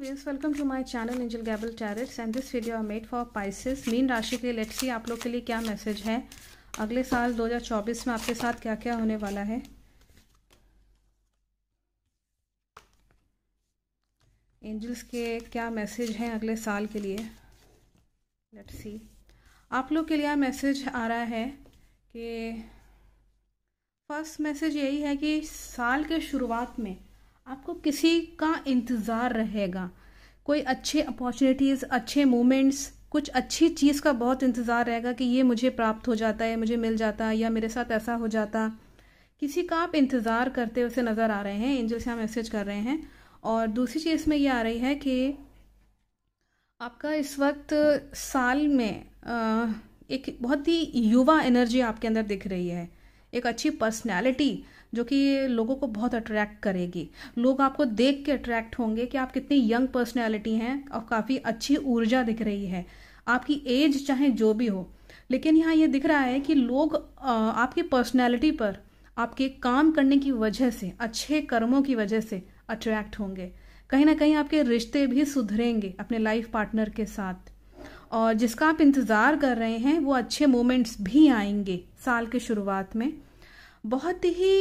views welcome to my channel angel Gabriel tarots and this video are made for Pisces मीन राशि के लिए let's see आप लोग के लिए क्या मैसेज है अगले साल 2024 में आपके साथ क्या क्या होने वाला है एंजल्स के क्या मैसेज हैं अगले साल के लिए लेट्स सी आप लोग के लिए मैसेज आ रहा है कि फर्स्ट मैसेज यही है कि साल के शुरुआत में आपको किसी का इंतज़ार रहेगा कोई अच्छे अपॉर्चुनिटीज़ अच्छे मोमेंट्स कुछ अच्छी चीज़ का बहुत इंतज़ार रहेगा कि ये मुझे प्राप्त हो जाता है मुझे मिल जाता है या मेरे साथ ऐसा हो जाता किसी का आप इंतज़ार करते हुए नज़र आ रहे हैं एंजल से हम मैसेज कर रहे हैं और दूसरी चीज़ इसमें ये आ रही है कि आपका इस वक्त साल में एक बहुत ही युवा एनर्जी आपके अंदर दिख रही है एक अच्छी पर्सनैलिटी जो कि लोगों को बहुत अट्रैक्ट करेगी लोग आपको देख के अट्रैक्ट होंगे कि आप कितनी यंग पर्सनैलिटी हैं और काफ़ी अच्छी ऊर्जा दिख रही है आपकी एज चाहे जो भी हो लेकिन यहाँ ये दिख रहा है कि लोग आपकी पर्सनैलिटी पर आपके काम करने की वजह से अच्छे कर्मों की वजह से अट्रैक्ट होंगे कहीं ना कहीं आपके रिश्ते भी सुधरेंगे अपने लाइफ पार्टनर के साथ और जिसका आप इंतज़ार कर रहे हैं वो अच्छे मोमेंट्स भी आएंगे साल के शुरुआत में बहुत ही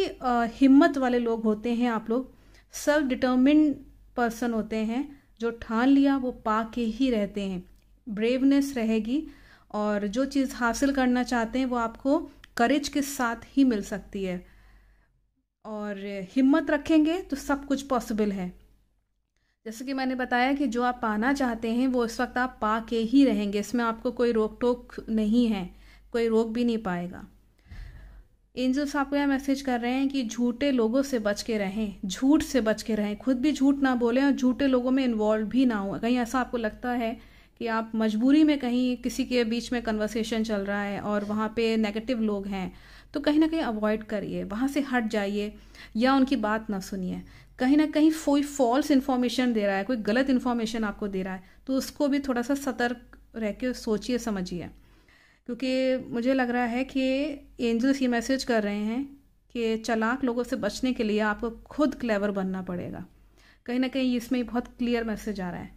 हिम्मत वाले लोग होते हैं आप लोग सेल्फ डिटर्मिन पर्सन होते हैं जो ठान लिया वो पा के ही रहते हैं ब्रेवनेस रहेगी और जो चीज़ हासिल करना चाहते हैं वो आपको करेज के साथ ही मिल सकती है और हिम्मत रखेंगे तो सब कुछ पॉसिबल है जैसे कि मैंने बताया कि जो आप पाना चाहते हैं वो इस वक्त आप पा के ही रहेंगे इसमें आपको कोई रोक टोक नहीं है कोई रोक भी नहीं पाएगा एंजल्स आपको यह मैसेज कर रहे हैं कि झूठे लोगों से बच के रहें झूठ से बच के रहें खुद भी झूठ ना बोलें और झूठे लोगों में इन्वॉल्व भी ना हो कहीं ऐसा आपको लगता है कि आप मजबूरी में कहीं किसी के बीच में कन्वर्सेशन चल रहा है और वहाँ पे नेगेटिव लोग हैं तो कहीं ना कहीं अवॉइड करिए वहाँ से हट जाइए या उनकी बात ना सुनिए कहीं ना कहीं कोई फॉल्स इन्फॉर्मेशन दे रहा है कोई गलत इन्फॉर्मेशन आपको दे रहा है तो उसको भी थोड़ा सा सतर्क रह के सोचिए समझिए क्योंकि मुझे लग रहा है कि एंजल्स ये मैसेज कर रहे हैं कि चलाक लोगों से बचने के लिए आपको खुद क्लेवर बनना पड़ेगा कहीं ना कहीं इसमें बहुत क्लियर मैसेज आ रहा है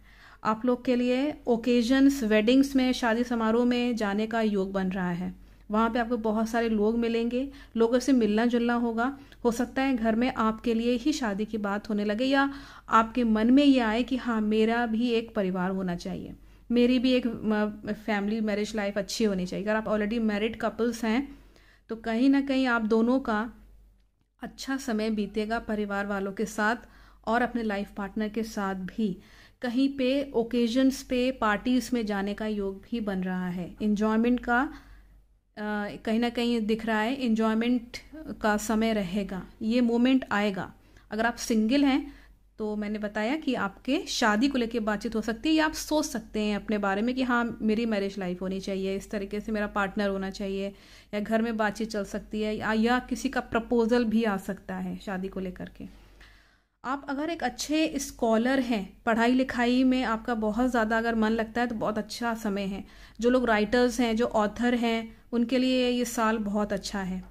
आप लोग के लिए ओकेजन्स वेडिंग्स में शादी समारोह में जाने का योग बन रहा है वहाँ पे आपको बहुत सारे लोग मिलेंगे लोगों से मिलना जुलना होगा हो सकता है घर में आपके लिए ही शादी की बात होने लगे या आपके मन में ये आए कि हाँ मेरा भी एक परिवार होना चाहिए मेरी भी एक फैमिली मैरिज लाइफ अच्छी होनी चाहिए अगर आप ऑलरेडी मैरिड कपल्स हैं तो कहीं ना कहीं आप दोनों का अच्छा समय बीतेगा परिवार वालों के साथ और अपने लाइफ पार्टनर के साथ भी कहीं पे ओकेजन्स पे पार्टीज में जाने का योग भी बन रहा है इन्जॉयमेंट का कहीं ना कहीं दिख रहा है इन्जॉयमेंट का समय रहेगा ये मोमेंट आएगा अगर आप सिंगल हैं तो मैंने बताया कि आपके शादी को लेकर बातचीत हो सकती है या आप सोच सकते हैं अपने बारे में कि हाँ मेरी मैरिज लाइफ होनी चाहिए इस तरीके से मेरा पार्टनर होना चाहिए या घर में बातचीत चल सकती है या, या किसी का प्रपोजल भी आ सकता है शादी को लेकर के आप अगर एक अच्छे स्कॉलर हैं पढ़ाई लिखाई में आपका बहुत ज़्यादा अगर मन लगता है तो बहुत अच्छा समय है जो लोग राइटर्स हैं जो ऑथर हैं उनके लिए ये साल बहुत अच्छा है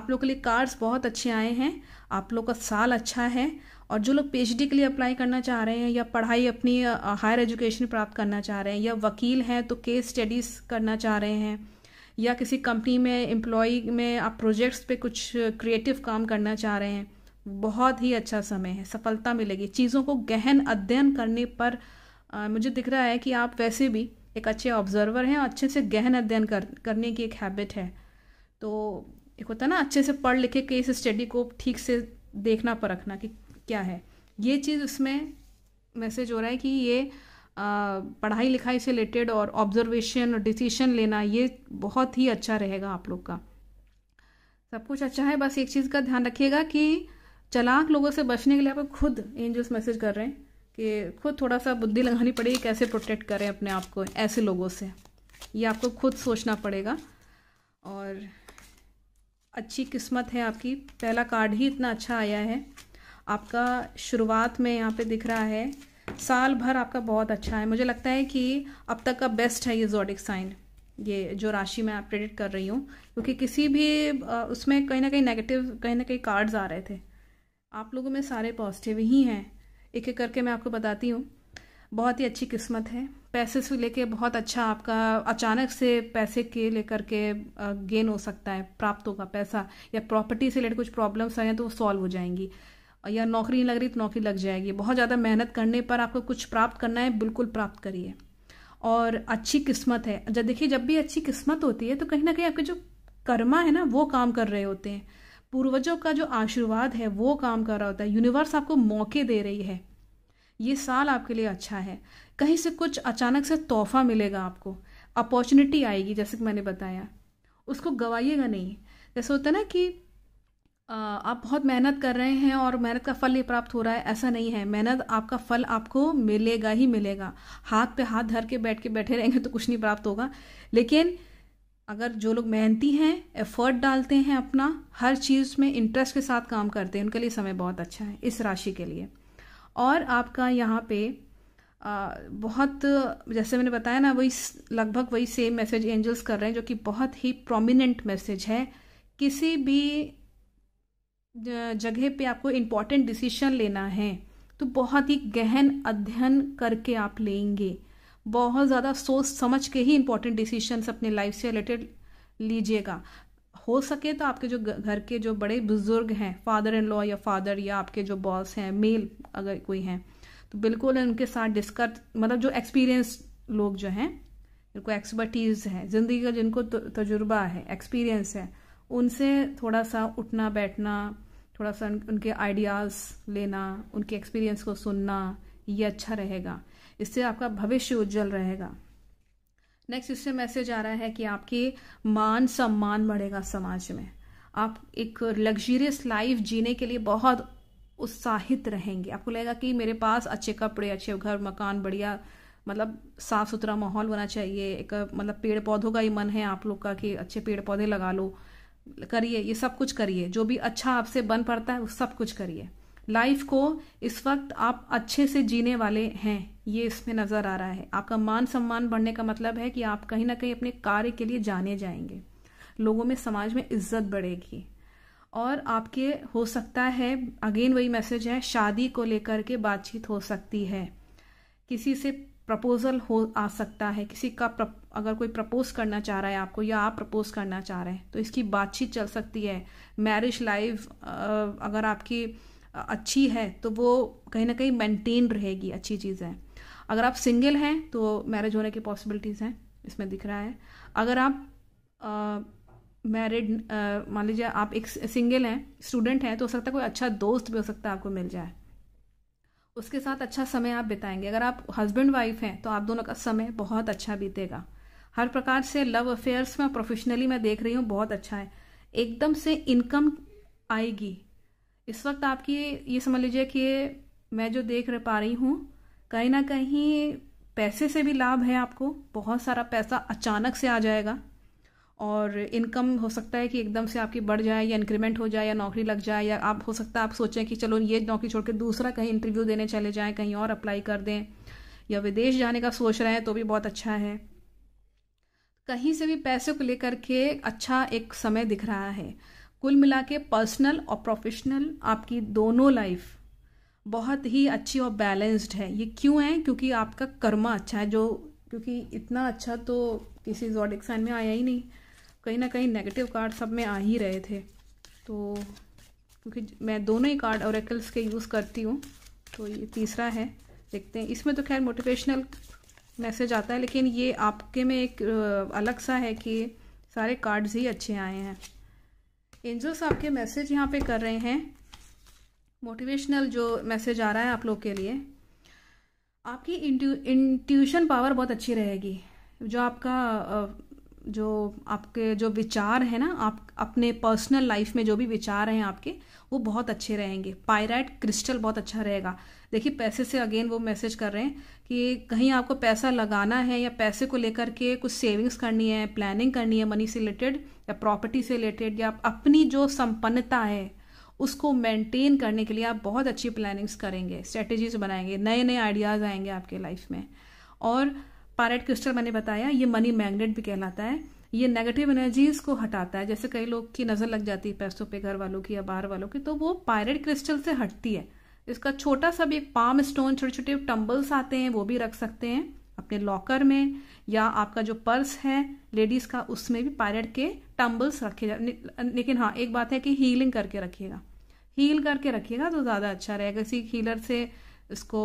आप लोग के लिए कार्ड्स बहुत अच्छे आए हैं आप लोग का साल अच्छा है और जो लोग पीएचडी के लिए अप्लाई करना चाह रहे हैं या पढ़ाई अपनी हायर एजुकेशन प्राप्त करना चाह रहे हैं या वकील हैं तो केस स्टडीज़ करना चाह रहे हैं या किसी कंपनी में एम्प्लॉय में आप प्रोजेक्ट्स पे कुछ क्रिएटिव काम करना चाह रहे हैं बहुत ही अच्छा समय है सफलता मिलेगी चीज़ों को गहन अध्ययन करने पर आ, मुझे दिख रहा है कि आप वैसे भी एक अच्छे ऑब्जर्वर हैं और अच्छे से गहन अध्ययन कर, करने की एक हैबिट है तो एक होता है ना अच्छे से पढ़ लिखे केस स्टडी को ठीक से देखना परखना कि क्या है ये चीज़ उसमें मैसेज हो रहा है कि ये पढ़ाई लिखाई से रिलेटेड और ऑब्जर्वेशन और डिसीशन लेना ये बहुत ही अच्छा रहेगा आप लोग का सब कुछ अच्छा है बस एक चीज़ का ध्यान रखिएगा कि चलाक लोगों से बचने के लिए आप खुद एंजल्स मैसेज कर रहे हैं कि खुद थोड़ा सा बुद्धि लगानी पड़ेगी कैसे प्रोटेक्ट करें अपने आप को ऐसे लोगों से ये आपको खुद सोचना पड़ेगा और अच्छी किस्मत है आपकी पहला कार्ड ही इतना अच्छा आया है आपका शुरुआत में यहाँ पे दिख रहा है साल भर आपका बहुत अच्छा है मुझे लगता है कि अब तक का बेस्ट है ये जोडिक साइन ये जो राशि मैं आप प्रेडिक्ट कर रही हूँ क्योंकि किसी भी उसमें कहीं ना कहीं नेगेटिव कहीं ना कहीं कार्ड्स आ रहे थे आप लोगों में सारे पॉजिटिव ही हैं एक एक करके मैं आपको बताती हूँ बहुत ही अच्छी किस्मत है पैसे से लेके बहुत अच्छा आपका अचानक से पैसे के लेकर के गेन हो सकता है प्राप्त होगा पैसा या प्रॉपर्टी से रिलेटेड कुछ प्रॉब्लम्स आए हैं तो वो सॉल्व हो जाएंगी या नौकरी नहीं लग रही तो नौकरी लग जाएगी बहुत ज़्यादा मेहनत करने पर आपको कुछ प्राप्त करना है बिल्कुल प्राप्त करिए और अच्छी किस्मत है जब देखिए जब भी अच्छी किस्मत होती है तो कहीं ना कहीं आपके जो कर्मा है ना वो काम कर रहे होते हैं पूर्वजों का जो आशीर्वाद है वो काम कर रहा होता है यूनिवर्स आपको मौके दे रही है ये साल आपके लिए अच्छा है कहीं से कुछ अचानक से तोहफा मिलेगा आपको अपॉर्चुनिटी आएगी जैसे कि मैंने बताया उसको गवाइएगा नहीं जैसे होता है ना कि आप बहुत मेहनत कर रहे हैं और मेहनत का फल ही प्राप्त हो रहा है ऐसा नहीं है मेहनत आपका फल आपको मिलेगा ही मिलेगा हाथ पे हाथ धर के बैठ के बैठे रहेंगे तो कुछ नहीं प्राप्त होगा लेकिन अगर जो लोग मेहनती हैं एफर्ट डालते हैं अपना हर चीज़ में इंटरेस्ट के साथ काम करते हैं उनके लिए समय बहुत अच्छा है इस राशि के लिए और आपका यहाँ पे आ, बहुत जैसे मैंने बताया ना वही लगभग वही सेम मैसेज एंजल्स कर रहे हैं जो कि बहुत ही प्रोमिनेंट मैसेज है किसी भी जगह पे आपको इम्पॉर्टेंट डिसीशन लेना है तो बहुत ही गहन अध्ययन करके आप लेंगे बहुत ज़्यादा सोच समझ के ही इम्पॉर्टेंट डिसीशंस अपने लाइफ से रिलेटेड लीजिएगा हो सके तो आपके जो घर के जो बड़े बुजुर्ग हैं फादर इन लॉ या फादर या आपके जो बॉस हैं मेल अगर कोई हैं तो बिल्कुल उनके साथ डिस्कस मतलब जो एक्सपीरियंस लोग जो हैं जिनको एक्सपर्टीज़ है ज़िंदगी का जिनको तजुर्बा है एक्सपीरियंस है उनसे थोड़ा सा उठना बैठना थोड़ा सा उनके आइडियाज़ लेना उनके एक्सपीरियंस को सुनना ये अच्छा रहेगा इससे आपका भविष्य उज्जवल रहेगा नेक्स्ट इससे मैसेज आ रहा है कि आपकी मान सम्मान बढ़ेगा समाज में आप एक लग्जरियस लाइफ जीने के लिए बहुत उत्साहित रहेंगे आपको लगेगा कि मेरे पास अच्छे कपड़े अच्छे घर मकान बढ़िया मतलब साफ सुथरा माहौल होना चाहिए एक मतलब पेड़ पौधों का ही मन है आप लोग का कि अच्छे पेड़ पौधे लगा लो करिए ये सब कुछ करिए जो भी अच्छा आपसे बन पड़ता है वो सब कुछ करिए लाइफ को इस वक्त आप अच्छे से जीने वाले हैं ये इसमें नजर आ रहा है आपका मान सम्मान बढ़ने का मतलब है कि आप कहीं ना कहीं अपने कार्य के लिए जाने जाएंगे लोगों में समाज में इज्जत बढ़ेगी और आपके हो सकता है अगेन वही मैसेज है शादी को लेकर के बातचीत हो सकती है किसी से प्रपोजल हो आ सकता है किसी का प्रप, अगर कोई प्रपोज करना चाह रहा है आपको या आप प्रपोज करना चाह रहे हैं तो इसकी बातचीत चल सकती है मैरिज लाइफ अगर आपकी अच्छी है तो वो कहीं ना कहीं मेंटेन रहेगी अच्छी चीज़ें अगर आप सिंगल हैं तो मैरिज होने की पॉसिबिलिटीज़ हैं इसमें दिख रहा है अगर आप मैरिड मान लीजिए आप एक सिंगल हैं स्टूडेंट हैं तो हो सकता है कोई अच्छा दोस्त भी हो सकता है आपको मिल जाए उसके साथ अच्छा समय आप बिताएंगे अगर आप हस्बैंड वाइफ हैं तो आप दोनों का समय बहुत अच्छा बीतेगा हर प्रकार से लव अफेयर्स में प्रोफेशनली मैं देख रही हूँ बहुत अच्छा है एकदम से इनकम आएगी इस वक्त आपकी ये समझ लीजिए कि मैं जो देख रह पा रही हूँ कहीं ना कहीं पैसे से भी लाभ है आपको बहुत सारा पैसा अचानक से आ जाएगा और इनकम हो सकता है कि एकदम से आपकी बढ़ जाए या इंक्रीमेंट हो जाए या नौकरी लग जाए या आप हो सकता है आप सोचें कि चलो ये नौकरी छोड़ के दूसरा कहीं इंटरव्यू देने चले जाएं कहीं और अप्लाई कर दें या विदेश जाने का सोच रहे हैं तो भी बहुत अच्छा है कहीं से भी पैसे को लेकर के अच्छा एक समय दिख रहा है कुल मिला के पर्सनल और प्रोफेशनल आपकी दोनों लाइफ बहुत ही अच्छी और बैलेंस्ड है ये क्यों है क्योंकि आपका कर्मा अच्छा है जो क्योंकि इतना अच्छा तो किसी जॉडिक साइन में आया ही नहीं कहीं ना कहीं नेगेटिव कार्ड सब में आ ही रहे थे तो क्योंकि मैं दोनों ही कार्ड औरकल्स के यूज़ करती हूँ तो ये तीसरा है देखते हैं इसमें तो खैर मोटिवेशनल मैसेज आता है लेकिन ये आपके में एक अलग सा है कि सारे कार्ड्स ही अच्छे आए हैं एंजल्स आपके मैसेज यहाँ पे कर रहे हैं मोटिवेशनल जो मैसेज आ रहा है आप लोग के लिए आपकी इंट्यूशन पावर बहुत अच्छी रहेगी जो आपका जो आपके जो विचार है ना आप अपने पर्सनल लाइफ में जो भी विचार हैं आपके वो बहुत अच्छे रहेंगे पायराइट क्रिस्टल बहुत अच्छा रहेगा देखिए पैसे से अगेन वो मैसेज कर रहे हैं कि कहीं आपको पैसा लगाना है या पैसे को लेकर के कुछ सेविंग्स करनी है प्लानिंग करनी है मनी से रिलेटेड या प्रॉपर्टी से रिलेटेड या अपनी जो संपन्नता है उसको मेंटेन करने के लिए आप बहुत अच्छी प्लानिंग्स करेंगे स्ट्रेटजीज बनाएंगे नए नए आइडियाज़ आएंगे आपके लाइफ में और पारेट क्रिस्टल मैंने बताया ये मनी मैग्नेट भी कहलाता है ये नेगेटिव एनर्जीज को हटाता है जैसे कई लोग की नज़र लग जाती है पैसों पे घर वालों की या बाहर वालों की तो वो पायरेट क्रिस्टल से हटती है इसका छोटा सा भी एक पाम स्टोन छोटे छोटे टम्बल्स आते हैं वो भी रख सकते हैं अपने लॉकर में या आपका जो पर्स है लेडीज़ का उसमें भी पायरेट के टम्बल्स रखे जाए लेकिन हाँ एक बात है कि हीलिंग करके रखिएगा हील करके रखिएगा तो ज़्यादा अच्छा रहेगा किसी हीलर से इसको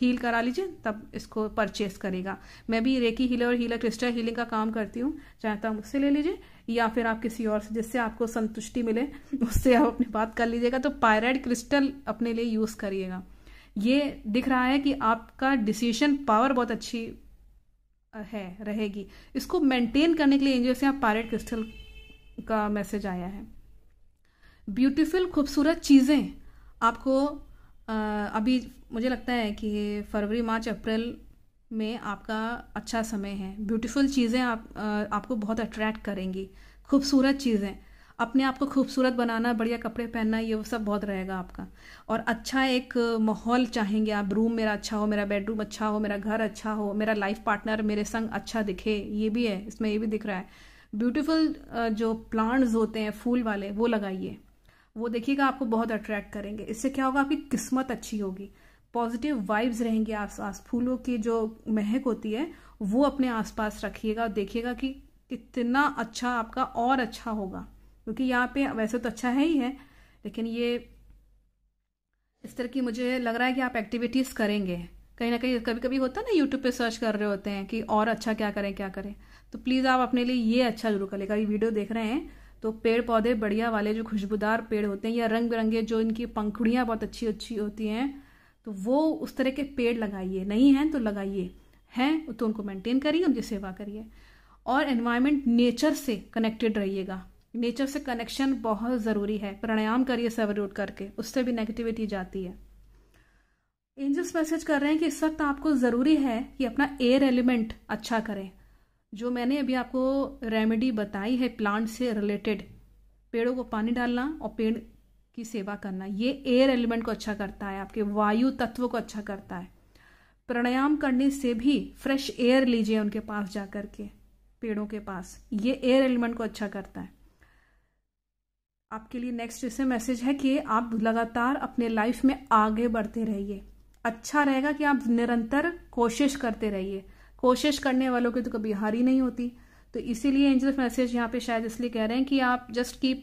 हील करा लीजिए तब इसको परचेस करेगा मैं भी रेकी हीलर और हीलर क्रिस्टल हीलिंग का काम करती हूँ चाहे तो आप मुझसे ले लीजिए या फिर आप किसी और से जिससे आपको संतुष्टि मिले उससे आप अपनी बात कर लीजिएगा तो पायराइड क्रिस्टल अपने लिए यूज़ करिएगा ये दिख रहा है कि आपका डिसीजन पावर बहुत अच्छी है रहेगी इसको मेंटेन करने के लिए एंजल से आप पायराइड क्रिस्टल का मैसेज आया है ब्यूटीफुल खूबसूरत चीज़ें आपको अभी मुझे लगता है कि फरवरी मार्च अप्रैल में आपका अच्छा समय है ब्यूटीफुल चीज़ें आप आपको बहुत अट्रैक्ट करेंगी खूबसूरत चीज़ें अपने आप को खूबसूरत बनाना बढ़िया कपड़े पहनना ये वो सब बहुत रहेगा आपका और अच्छा एक माहौल चाहेंगे आप रूम मेरा अच्छा हो मेरा बेडरूम अच्छा हो मेरा घर अच्छा हो मेरा लाइफ पार्टनर मेरे संग अच्छा दिखे ये भी है इसमें ये भी दिख रहा है ब्यूटीफुल जो प्लांट्स होते हैं फूल वाले वो लगाइए वो देखिएगा आपको बहुत अट्रैक्ट करेंगे इससे क्या होगा आपकी किस्मत अच्छी होगी पॉजिटिव वाइब्स रहेंगे आसपास फूलों की जो महक होती है वो अपने आसपास रखिएगा और देखिएगा कि कितना अच्छा आपका और अच्छा होगा क्योंकि यहाँ पे वैसे तो अच्छा है ही है लेकिन ये इस तरह की मुझे लग रहा है कि आप एक्टिविटीज़ करेंगे कहीं ना कहीं कभी कभी होता है ना यूट्यूब पे सर्च कर रहे होते हैं कि और अच्छा क्या करें क्या करें तो प्लीज़ आप अपने लिए ये अच्छा जरूर कर लेगा ये वीडियो देख रहे हैं तो पेड़ पौधे बढ़िया वाले जो खुशबूदार पेड़ होते हैं या रंग बिरंगे जो इनकी पंखुड़ियाँ बहुत अच्छी अच्छी होती हैं तो वो उस तरह के पेड़ लगाइए नहीं हैं तो लगाइए हैं तो उनको मेंटेन करिए उनकी सेवा करिए और एनवायरमेंट नेचर से कनेक्टेड रहिएगा नेचर से कनेक्शन बहुत ज़रूरी है प्राणायाम करिए सवर उठ करके उससे भी नेगेटिविटी जाती है एंजल्स मैसेज कर रहे हैं कि इस वक्त आपको ज़रूरी है कि अपना एयर एलिमेंट अच्छा करें जो मैंने अभी आपको रेमेडी बताई है प्लांट से रिलेटेड पेड़ों को पानी डालना और पेड़ की सेवा करना ये एयर एलिमेंट को अच्छा करता है आपके वायु तत्व को अच्छा करता है प्राणायाम करने से भी फ्रेश एयर लीजिए उनके पास जा कर के पेड़ों के पास ये एयर एलिमेंट को अच्छा करता है आपके लिए नेक्स्ट इसे मैसेज है कि आप लगातार अपने लाइफ में आगे बढ़ते रहिए अच्छा रहेगा कि आप निरंतर कोशिश करते रहिए कोशिश करने वालों की तो कभी हार ही नहीं होती तो इसीलिए एंजल मैसेज यहाँ पे शायद इसलिए कह रहे हैं कि आप just keep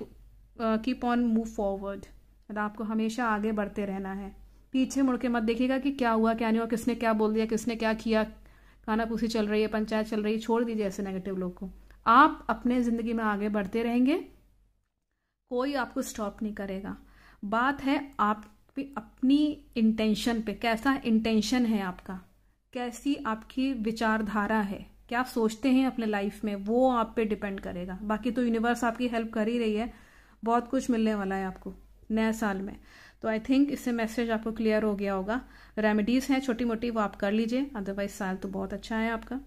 keep on move forward मतलब आपको हमेशा आगे बढ़ते रहना है पीछे मुड़ के मत देखिएगा कि क्या हुआ क्या नहीं हुआ किसने क्या बोल दिया किसने क्या किया खाना पूसी चल रही है पंचायत चल रही है छोड़ दीजिए ऐसे नेगेटिव लोग को आप अपने ज़िंदगी में आगे बढ़ते रहेंगे कोई आपको स्टॉप नहीं करेगा बात है आप अपनी इंटेंशन पे कैसा इंटेंशन है आपका कैसी आपकी विचारधारा है क्या आप सोचते हैं अपने लाइफ में वो आप पे डिपेंड करेगा बाकी तो यूनिवर्स आपकी हेल्प कर ही रही है बहुत कुछ मिलने वाला है आपको नए साल में तो आई थिंक इससे मैसेज आपको क्लियर हो गया होगा रेमेडीज़ हैं छोटी मोटी वो आप कर लीजिए अदरवाइज साल तो बहुत अच्छा है आपका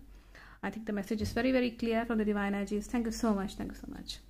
I think the message is very very clear for the divine energies thank you so much thank you so much